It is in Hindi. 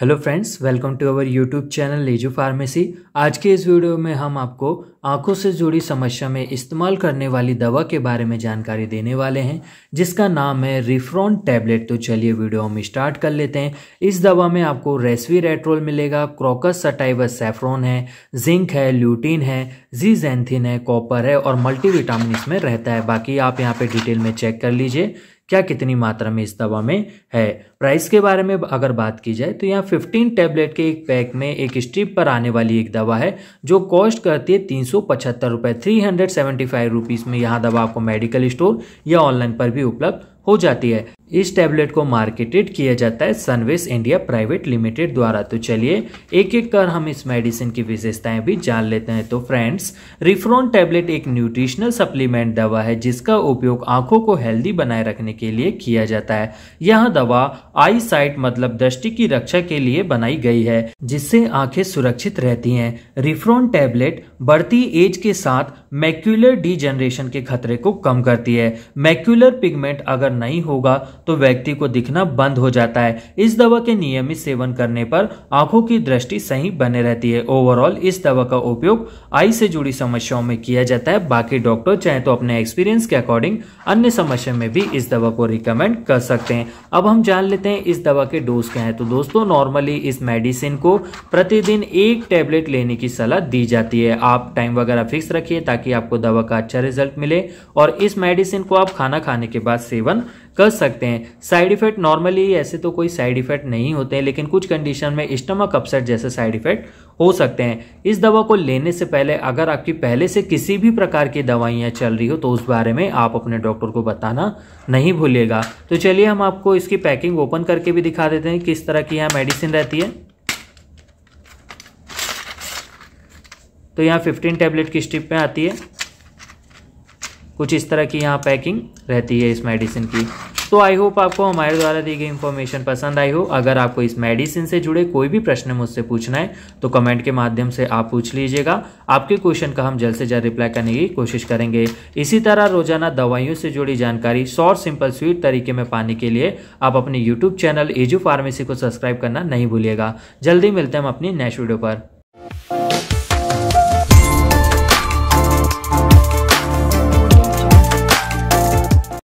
hello friends welcome to our YouTube channel लेजू फार्मेसी आज के इस वीडियो में हम आपको आंखों से जुड़ी समस्या में इस्तेमाल करने वाली दवा के बारे में जानकारी देने वाले हैं जिसका नाम है रिफ्रॉन टैबलेट तो चलिए वीडियो हम स्टार्ट कर लेते हैं इस दवा में आपको रेट्रोल मिलेगा क्रोकस सटाइवस सेफ्रॉन है जिंक है ल्यूटीन है जीजेंथिन है कॉपर है और मल्टीविटामिन इसमें रहता है बाकी आप यहाँ पर डिटेल में चेक कर लीजिए क्या कितनी मात्रा में इस दवा में है प्राइस के बारे में अगर बात की जाए तो यहाँ फिफ्टीन टैबलेट के एक पैक में एक स्ट्रिप पर आने वाली एक दवा है जो कॉस्ट करती है तीन सौ पचहत्तर रुपये three hundred seventy five rupees में यहाँ दवा आपको मेडिकल स्टोर या ऑनलाइन पर भी उपलब्ध हो जाती है इस टैबलेट को मार्केटेड किया जाता है सनवेस इंडिया प्राइवेट लिमिटेड द्वारा तो चलिए एक एक कर हम इस मेडिसिन की विशेषताएं भी जान लेते हैं तो फ्रेंड्स रिफ्रोन टैबलेट एक न्यूट्रिशनल सप्लीमेंट दवा है जिसका उपयोग आंखों को हेल्दी बनाए रखने के लिए किया जाता है यह दवा आई साइट मतलब दृष्टि की रक्षा के लिए बनाई गई है जिससे आंखें सुरक्षित रहती है रिफ्रोन टैबलेट बढ़ती एज के साथ मैक्यूलर डिजेनरेशन के खतरे को कम करती है मैक्यूलर पिगमेंट अगर नहीं होगा तो व्यक्ति को दिखना बंद हो जाता है इस दवा के नियमित सेवन करने पर आंखों की दृष्टि सही बने रहती है ओवरऑल इस दवा का उपयोग आई से जुड़ी समस्याओं में किया जाता है बाकी डॉक्टर चाहे तो अपने एक्सपीरियंस के अकॉर्डिंग अन्य समस्या में भी इस दवा को रिकमेंड कर सकते हैं अब हम जान लेते हैं इस दवा के डोज क्या है तो दोस्तों नॉर्मली इस मेडिसिन को प्रतिदिन एक टेबलेट लेने की सलाह दी जाती है आप टाइम वगैरह फिक्स रखिए ताकि आपको दवा का अच्छा रिजल्ट मिले और इस मेडिसिन को आप खाना खाने के बाद सेवन कर सकते हैं साइड इफेक्ट नॉर्मली ऐसे तो कोई साइड इफेक्ट नहीं होते हैं लेकिन कुछ कंडीशन में स्टमक अपसेट जैसे साइड इफेक्ट हो सकते हैं इस दवा को लेने से पहले अगर आपकी पहले से किसी भी प्रकार की दवाइयाँ चल रही हो तो उस बारे में आप अपने डॉक्टर को बताना नहीं भूलिएगा तो चलिए हम आपको इसकी पैकिंग ओपन करके भी दिखा देते हैं किस तरह की यहाँ मेडिसिन रहती है तो यहाँ 15 टैबलेट की स्ट्रिप में आती है कुछ इस तरह की यहाँ पैकिंग रहती है इस मेडिसिन की तो आई होप आपको हमारे द्वारा दी गई इन्फॉर्मेशन पसंद आई हो अगर आपको इस मेडिसिन से जुड़े कोई भी प्रश्न मुझसे पूछना है तो कमेंट के माध्यम से आप पूछ लीजिएगा आपके क्वेश्चन का हम जल्द से जल्द रिप्लाई करने की कोशिश करेंगे इसी तरह रोजाना दवाइयों से जुड़ी जानकारी शॉर्ट सिंपल स्वीट तरीके में पाने के लिए आप अपने यूट्यूब चैनल एजू फार्मेसी को सब्सक्राइब करना नहीं भूलिएगा जल्दी मिलते हैं हम अपनी नेक्स्ट वीडियो पर